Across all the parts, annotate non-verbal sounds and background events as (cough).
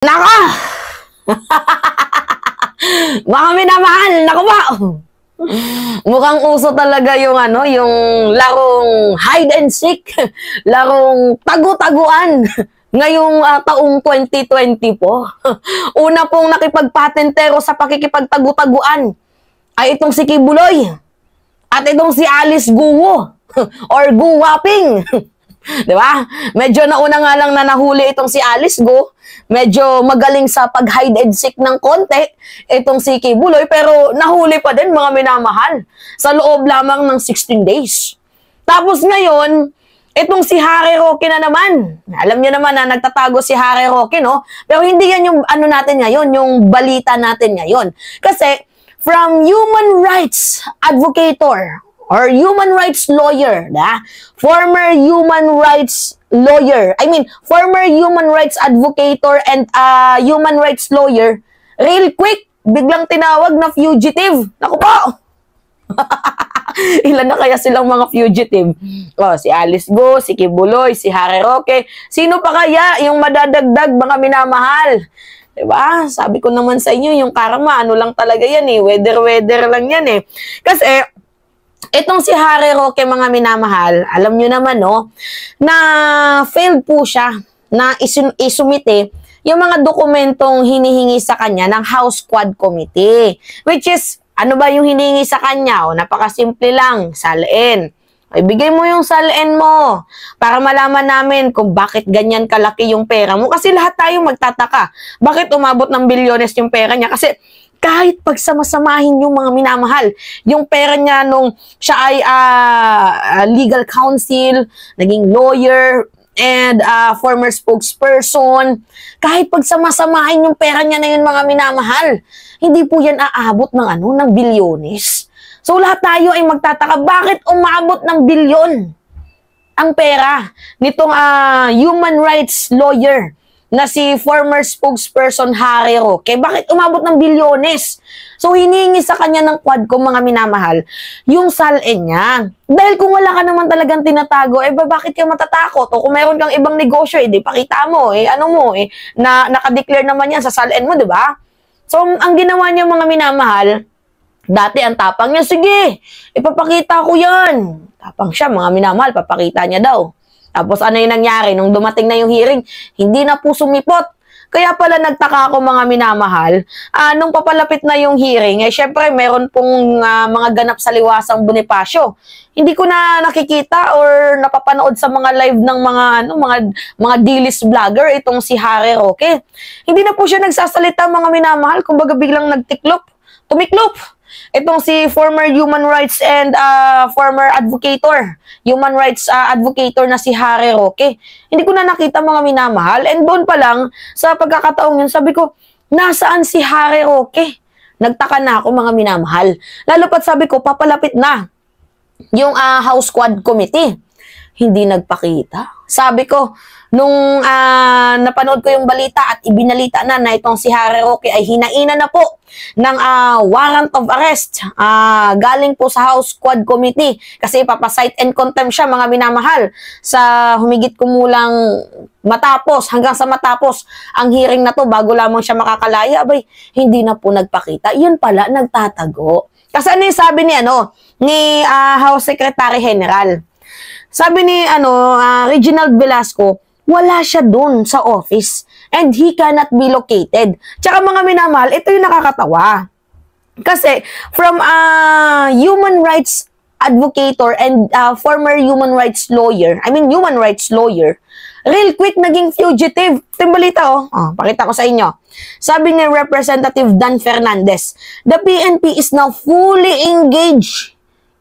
Nako! Mga minamahal, nako ba? Mukhang uso talaga yung ano, yung larong hide and seek, larong tagu-taguan ngayong uh, taong 2020 po. Una pong nakipagpatentero sa pakikipagtagu-taguan ay itong si Kibuloy at itong si Alice Guwo or Guwaping. 'Di ba? Medyo nauna nga lang na nahuli itong si Alice Go. Medyo magaling sa pag-hide and seek ng konti itong si Kibuloy pero nahuli pa din mga minamahal sa loob lamang ng 16 days. Tapos ngayon, Itong si Harry Roque na naman. Alam niyo naman na nagtatago si Harry Roque, no? Pero hindi yan yung ano natin ngayon, yung balita natin ngayon. Kasi from human rights advocator or human rights lawyer, na? Former human rights lawyer, I mean, former human rights advocate and uh, human rights lawyer, real quick, biglang tinawag na fugitive. Naku po! (laughs) Ilan na kaya silang mga fugitive? Oh, si Alice Go, si Kibuloy, si Harry Roque. Sino pa kaya yung madadagdag mga minamahal? Diba? Sabi ko naman sa inyo, yung karma, ano lang talaga yan eh. Weather-weather lang yan eh. Kasi, Itong si Harry Roque mga minamahal, alam nyo naman no, na failed po siya na isum isumite yung mga dokumentong hinihingi sa kanya ng House Squad Committee. Which is, ano ba yung hinihingi sa kanya? O, napakasimple lang, salin. Ibigay mo yung salin mo para malaman namin kung bakit ganyan kalaki yung pera mo. Kasi lahat tayo magtataka. Bakit umabot ng bilyones yung pera niya? Kasi kahit pagsamasamahin yung mga minamahal. Yung pera niya nung siya ay uh, legal counsel, naging lawyer, and uh, former spokesperson, kahit pagsamasamahin yung pera niya na yun mga minamahal, hindi po yan aabot ng ano, ng bilyones. So lahat tayo ay magtataka, bakit umabot ng bilyon ang pera nitong uh, human rights lawyer na si former spokesperson Harry Roque, bakit umabot ng bilyones? So hiningi sa kanya ng quad ko mga minamahal, yung salin niya. Dahil kung wala ka naman talagang tinatago, eh ba bakit ka matatakot? O kung meron kang ibang negosyo, eh di pakita mo, eh ano mo, eh na nakadeclare naman yan sa salin mo, di ba? So ang ginawa niya mga minamahal, dati ang tapang niya, sige, ipapakita ko yan. Tapang siya, mga minamahal, papakita niya daw. Tapos ano yung nangyari? Nung dumating na yung hearing, hindi na po sumipot. Kaya pala nagtaka ako mga minamahal, uh, nung papalapit na yung hearing, eh syempre meron pong uh, mga ganap sa liwasang Bonifacio. Hindi ko na nakikita or napapanood sa mga live ng mga ano mga mga dilis vlogger itong si Harry Roque. Hindi na po siya nagsasalita mga minamahal, kumbaga biglang nagtiklop, tumiklop. Itong si former human rights and uh, former advocator, human rights uh, advocator na si Harry Roque. Hindi ko na nakita mga minamahal. And doon pa lang, sa pagkakataong yun, sabi ko, nasaan si Harry Roque? Nagtaka na ako mga minamahal. Lalo pat sabi ko, papalapit na yung uh, House Squad Committee. Hindi nagpakita. Sabi ko, nung uh, napanood ko yung balita at ibinalita na na itong si Harry Roque ay hinainan na po ng uh, warrant of arrest uh, galing po sa House Squad Committee kasi papasite and contempt siya mga minamahal sa humigit kumulang matapos hanggang sa matapos ang hearing na to bago lamang siya makakalaya abay hindi na po nagpakita yun pala nagtatago kasi ano yung sabi ni ano ni uh, House Secretary General sabi ni ano uh, Reginald Velasco wala siya doon sa office and he cannot be located. Tsaka mga minamahal, ito yung nakakatawa. Kasi from a human rights advocator and uh, former human rights lawyer, I mean human rights lawyer, real quick naging fugitive. Ito yung balita oh. oh. Pakita ko sa inyo. Sabi ni Representative Dan Fernandez, the PNP is now fully engaged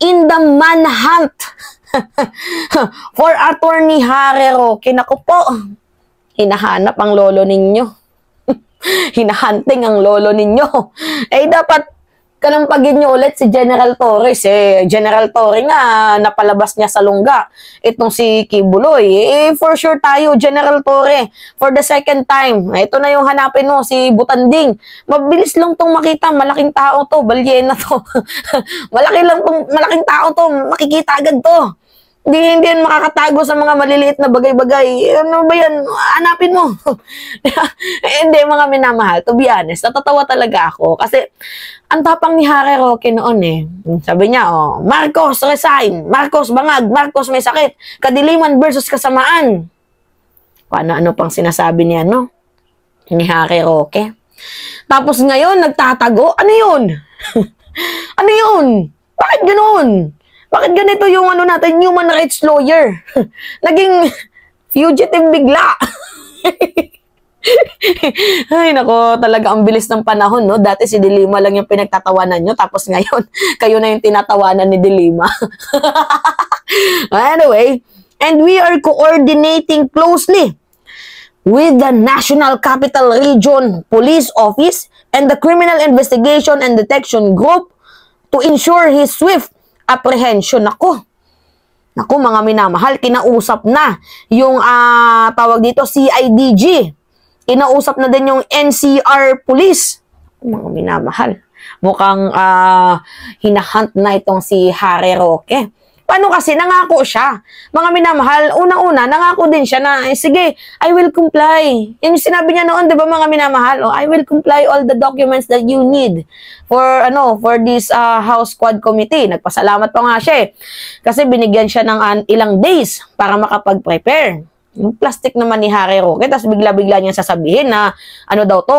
in the manhunt (laughs) (laughs) For attorney Harero, kinako po. Hinahanap ang lolo ninyo. (laughs) Hinahanting ang lolo ninyo. Eh dapat kalampagin nyo ulit si General Torres. Eh, General Torres nga, napalabas niya sa lungga. Itong si Kibuloy. Eh, for sure tayo, General Torres, for the second time. Ito na yung hanapin mo, si Butanding. Mabilis lang tong makita. Malaking tao to, balyena to. (laughs) malaking lang tong, malaking tao to, makikita agad to. Hindi, hindi yan makakatago sa mga maliliit na bagay-bagay. Ano ba yan? Hanapin mo. (laughs) hindi, mga minamahal. To be honest, natatawa talaga ako. Kasi, ang tapang ni Harry Roque noon eh. Sabi niya, oh, Marcos, resign. Marcos, bangag. Marcos, may sakit. Kadiliman versus kasamaan. Paano-ano pang sinasabi niya, no? Ni Harry Roque. Tapos ngayon, nagtatago. Ano yun? (laughs) ano yun? Bakit ganoon? Bakit ganito yung ano natin, human rights lawyer? (laughs) Naging fugitive bigla. (laughs) Ay, nako, talaga ang bilis ng panahon, no? Dati si Dilima lang yung pinagtatawanan nyo, tapos ngayon, (laughs) kayo na yung tinatawanan ni Dilima. anyway, and we are coordinating closely with the National Capital Region Police Office and the Criminal Investigation and Detection Group to ensure his swift apprehension. Nako, Naku mga minamahal, kinausap na yung uh, tawag dito CIDG. Inausap na din yung NCR Police. Mga minamahal, mukhang uh, hinahunt na itong si Harry Roque ano kasi, nangako siya. Mga minamahal, unang-una, nangako din siya na, eh, sige, I will comply. Yan yung sinabi niya noon, di ba mga minamahal? Oh, I will comply all the documents that you need for, ano, for this uh, House Squad Committee. Nagpasalamat pa nga siya eh. Kasi binigyan siya ng uh, ilang days para makapag-prepare. Yung plastic naman ni Harry Roque, tapos bigla-bigla niya sasabihin na, ano daw to,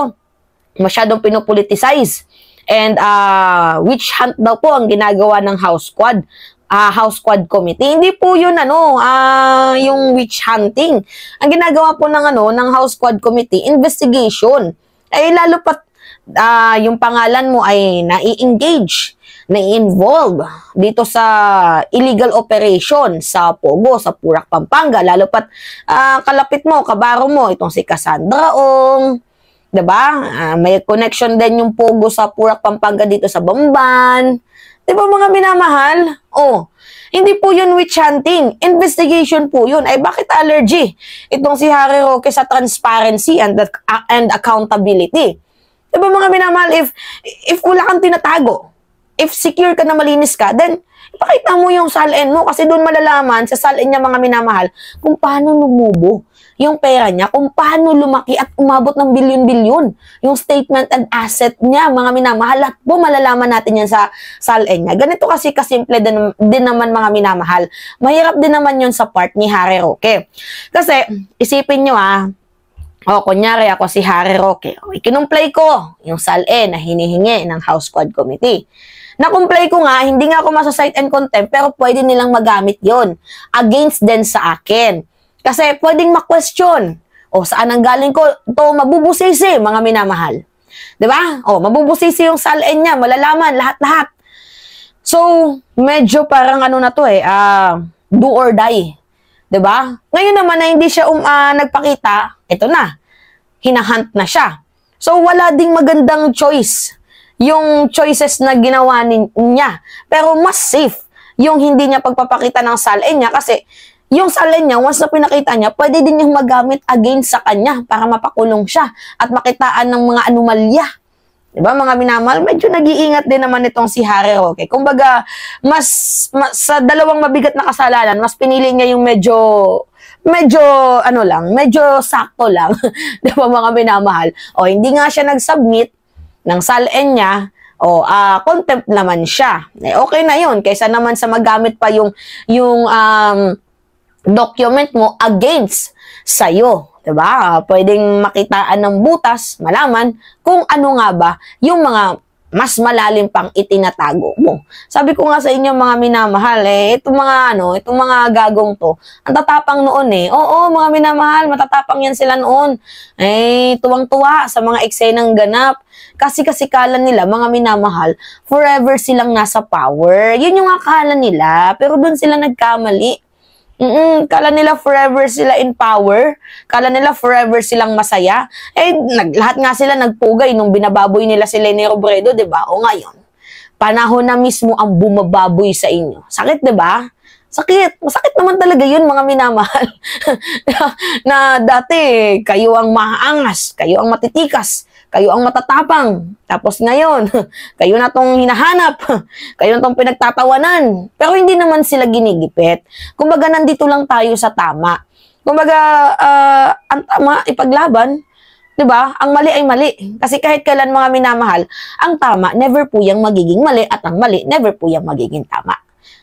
masyadong pinopoliticize. And uh, witch hunt daw po ang ginagawa ng house squad uh, House Squad Committee. Hindi po 'yun ano, uh, yung witch hunting. Ang ginagawa po ng ano ng House Squad Committee, investigation. Ay eh, lalo pa uh, ah, yung pangalan mo ay nai-engage, nai-involve dito sa illegal operation sa Pogo, sa Purak, Pampanga, lalo pa uh, kalapit mo, kabaro mo, itong si Cassandra Ong, 'di ba? Uh, may connection din yung Pogo sa Purak Pampanga dito sa Bamban. Di ba mga minamahal? Oh, hindi po yun witch hunting. Investigation po yun. Ay bakit allergy? Itong si Harry Roque sa transparency and, uh, and accountability. Di ba mga minamahal, if, if wala kang tinatago, if secure ka na malinis ka, then Pakita mo yung salin mo kasi doon malalaman sa salin niya mga minamahal kung paano lumubo yung pera niya, kung paano lumaki at umabot ng bilyon-bilyon yung statement and asset niya, mga minamahal. At po, malalaman natin yan sa salin niya. Ganito kasi kasimple din, din naman mga minamahal. Mahirap din naman yun sa part ni Harry Roque. Kasi, isipin nyo ah, o, oh, kunyari ako si Harry Roque. O, ikinumplay ko yung salin na hinihingi ng House Squad Committee. Na-comply ko nga, hindi nga ako masasite and contempt, pero pwede nilang magamit yon against din sa akin. Kasi pwedeng ma-question. O, oh, saan ang galing ko? to mabubusisi, mga minamahal. ba? Diba? Oh, o, mabubusisi yung salin niya, malalaman, lahat-lahat. So, medyo parang ano na to eh, uh, do or die. 'di ba? Ngayon naman na hindi siya um, uh, nagpakita, ito na. Hinahunt na siya. So wala ding magandang choice yung choices na ginawa niya. Pero mas safe yung hindi niya pagpapakita ng salin niya kasi yung salin niya, once na pinakita niya, pwede din niyang magamit against sa kanya para mapakulong siya at makitaan ng mga anomalya. Diba mga minamahal, medyo nag-iingat din naman itong si Harry Roque. Kumbaga, mas, mas sa dalawang mabigat na kasalanan, mas pinili niya yung medyo medyo ano lang, medyo sakto lang, (laughs) 'di ba mga minamahal? O hindi nga siya nag-submit ng salin niya, o uh, contempt naman siya. Eh, okay na 'yon kaysa naman sa magamit pa yung, yung um, document mo against sa iyo, 'di ba? Ah, pwedeng makitaan ng butas, malaman kung ano nga ba yung mga mas malalim pang itinatago mo. Sabi ko nga sa inyo mga minamahal, eh, itong mga ano, itong mga gagong to, ang tatapang noon eh. Oo, mga minamahal, matatapang yan sila noon. Eh, tuwang-tuwa sa mga eksenang ganap. Kasi kasikalan nila, mga minamahal, forever silang nasa power. Yun yung akala nila, pero doon sila nagkamali. Mm-mm, kala nila forever sila in power, kala nila forever silang masaya. Eh, nag, lahat nga sila nagpugay nung binababoy nila si Lenny Robredo, ba diba? O ngayon, panahon na mismo ang bumababoy sa inyo. Sakit, ba diba? Sakit. Masakit naman talaga yun, mga minamahal. (laughs) na, na dati, kayo ang maangas, kayo ang matitikas, kayo ang matatapang. Tapos ngayon, (laughs) kayo na tong hinahanap. (laughs) Kayo na tong pinagtatawanan. Pero hindi naman sila ginigipit. Kumbaga, nandito lang tayo sa tama. Kumbaga, uh, ang tama, ipaglaban. 'di ba? Ang mali ay mali. Kasi kahit kailan mga minamahal, ang tama never po yang magiging mali at ang mali never po yang magiging tama.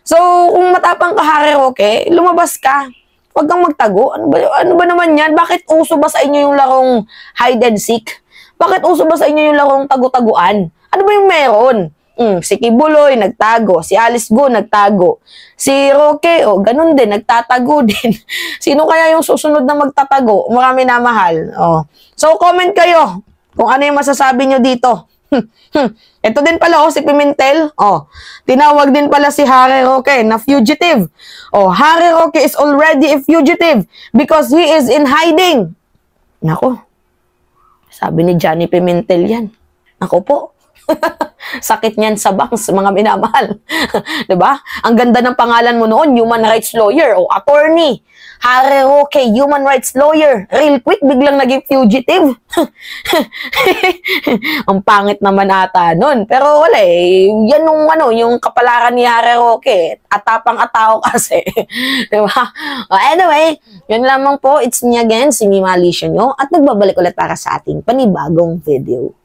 So, kung matapang ka Harry Roque, lumabas ka. Huwag kang magtago. Ano ba, ano ba naman yan? Bakit uso ba sa inyo yung larong hide and seek? Bakit uso ba sa inyo yung larong tagu-taguan? Ano ba yung meron? Mm, si Kibuloy, nagtago. Si Alice Go, nagtago. Si Roque, oh, ganun din, nagtatago (laughs) din. Sino kaya yung susunod na magtatago? Marami na mahal. Oh. So, comment kayo kung ano yung masasabi nyo dito. (laughs) Ito din pala, oh, si Pimentel. Oh, tinawag din pala si Harry Roque na fugitive. Oh, Harry Roque is already a fugitive because he is in hiding. Nako, sabi ni Johnny Pimentel yan. Ako po, (laughs) Sakit niyan sa banks, mga minamahal. (laughs) 'Di ba? Ang ganda ng pangalan mo noon, human rights lawyer o attorney. Hare okay, human rights lawyer. Real quick, biglang naging fugitive. (laughs) Ang pangit naman ata noon. Pero wala eh. Yan yung, ano, yung kapalaran ni Hare Roque. Atapang atao kasi. Di ba? Anyway, yun lamang po. It's me again, si Mima Alicia At nagbabalik ulit para sa ating panibagong video.